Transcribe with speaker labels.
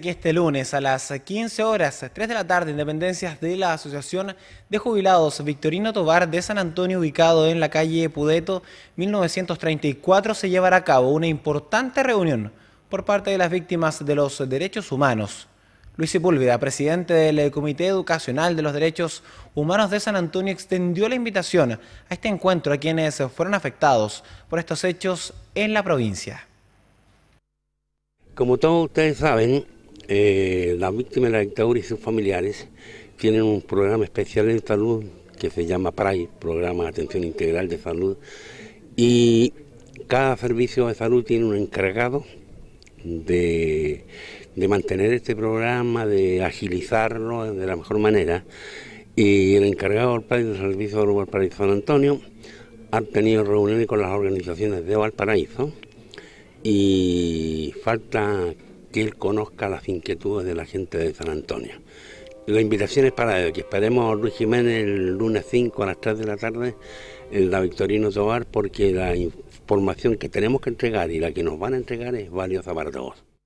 Speaker 1: que este lunes a las 15 horas, 3 de la tarde, independencias de la Asociación de Jubilados Victorino Tobar de San Antonio, ubicado en la calle Pudeto 1934, se llevará a cabo una importante reunión por parte de las víctimas de los derechos humanos. Luis Sepúlveda, presidente del Comité Educacional de los Derechos Humanos de San Antonio, extendió la invitación a este encuentro a quienes fueron afectados por estos hechos en la provincia.
Speaker 2: Como todos ustedes saben, eh, las víctimas de la dictadura y sus familiares tienen un programa especial de salud que se llama PRAI, Programa de Atención Integral de Salud, y cada servicio de salud tiene un encargado de, de mantener este programa, de agilizarlo de la mejor manera. Y el encargado del PRAI del Servicio de Valparaíso San Antonio ha tenido reuniones con las organizaciones de Valparaíso y falta que él conozca las inquietudes de la gente de San Antonio. La invitación es para que Esperemos a Luis Jiménez el lunes 5 a las 3 de la tarde en la Victorino Tobar porque la información que tenemos que entregar y la que nos van a entregar es valiosa para todos.